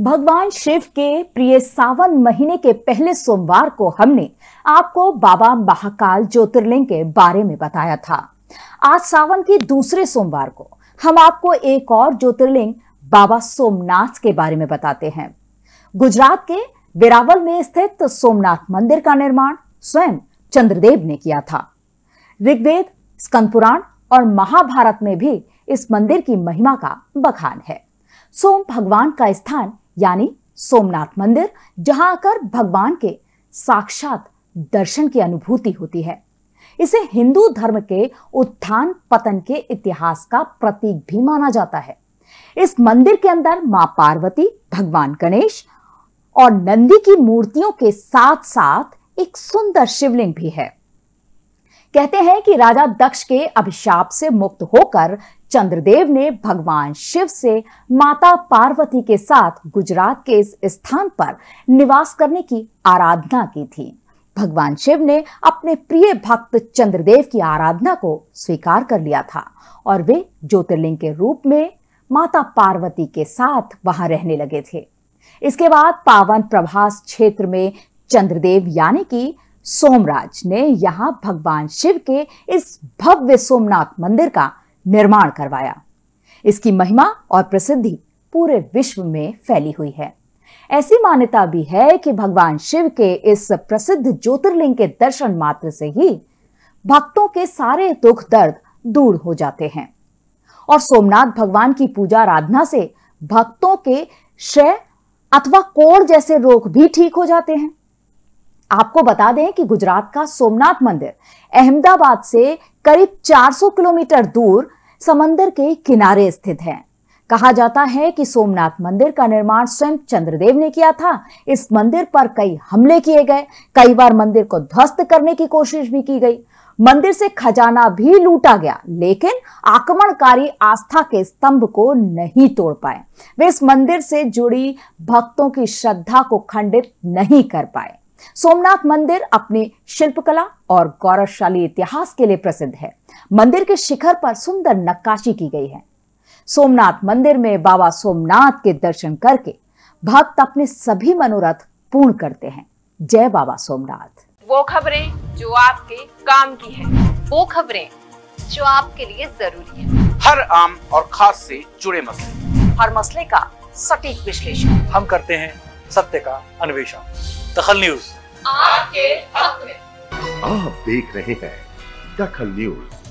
भगवान शिव के प्रिय सावन महीने के पहले सोमवार को हमने आपको बाबा महाकाल ज्योतिर्लिंग के बारे में बताया था आज सावन के दूसरे सोमवार को हम आपको एक और ज्योतिर्लिंग बाबा सोमनाथ के बारे में बताते हैं गुजरात के बेरावल में स्थित सोमनाथ मंदिर का निर्माण स्वयं चंद्रदेव ने किया था ऋग्वेद स्कंद पुराण और महाभारत में भी इस मंदिर की महिमा का बखान है सोम भगवान का स्थान यानी सोमनाथ मंदिर जहां आकर भगवान के साक्षात दर्शन की अनुभूति होती है इसे हिंदू धर्म के उत्थान पतन के इतिहास का प्रतीक भी माना जाता है इस मंदिर के अंदर मां पार्वती भगवान गणेश और नंदी की मूर्तियों के साथ साथ एक सुंदर शिवलिंग भी है कहते हैं कि राजा दक्ष के अभिशाप से मुक्त होकर चंद्रदेव ने भगवान शिव से माता पार्वती के साथ गुजरात के इस स्थान पर निवास करने की आराधना की थी भगवान शिव ने अपने प्रिय भक्त चंद्रदेव की आराधना को स्वीकार कर लिया था और वे ज्योतिर्लिंग के रूप में माता पार्वती के साथ वहां रहने लगे थे इसके बाद पावन प्रभास क्षेत्र में चंद्रदेव यानी कि सोमराज ने यहां भगवान शिव के इस भव्य सोमनाथ मंदिर का निर्माण करवाया इसकी महिमा और प्रसिद्धि पूरे विश्व में फैली हुई है ऐसी मान्यता भी है कि भगवान शिव के इस प्रसिद्ध ज्योतिर्लिंग के दर्शन मात्र से ही भक्तों के सारे दुख दर्द दूर हो जाते हैं और सोमनाथ भगवान की पूजा आराधना से भक्तों के क्षय अथवा कोड़ जैसे रोग भी ठीक हो जाते हैं आपको बता दें कि गुजरात का सोमनाथ मंदिर अहमदाबाद से करीब 400 किलोमीटर दूर समंदर के किनारे स्थित है कहा जाता है कि सोमनाथ मंदिर का निर्माण स्वयं चंद्रदेव ने किया था इस मंदिर पर कई हमले किए गए कई बार मंदिर को ध्वस्त करने की कोशिश भी की गई मंदिर से खजाना भी लूटा गया लेकिन आक्रमणकारी आस्था के स्तंभ को नहीं तोड़ पाए वे इस मंदिर से जुड़ी भक्तों की श्रद्धा को खंडित नहीं कर पाए सोमनाथ मंदिर अपनी शिल्पकला और गौरवशाली इतिहास के लिए प्रसिद्ध है मंदिर के शिखर पर सुंदर नक्काशी की गई है सोमनाथ मंदिर में बाबा सोमनाथ के दर्शन करके भक्त अपने सभी मनोरथ पूर्ण करते हैं जय बाबा सोमनाथ वो खबरें जो आपके काम की है वो खबरें जो आपके लिए जरूरी है हर आम और खास से जुड़े मसले हर मसले का सटीक विश्लेषण हम करते हैं सत्य का अन्वेषण दखल न्यूज आपके हक में आप देख रहे हैं दखल न्यूज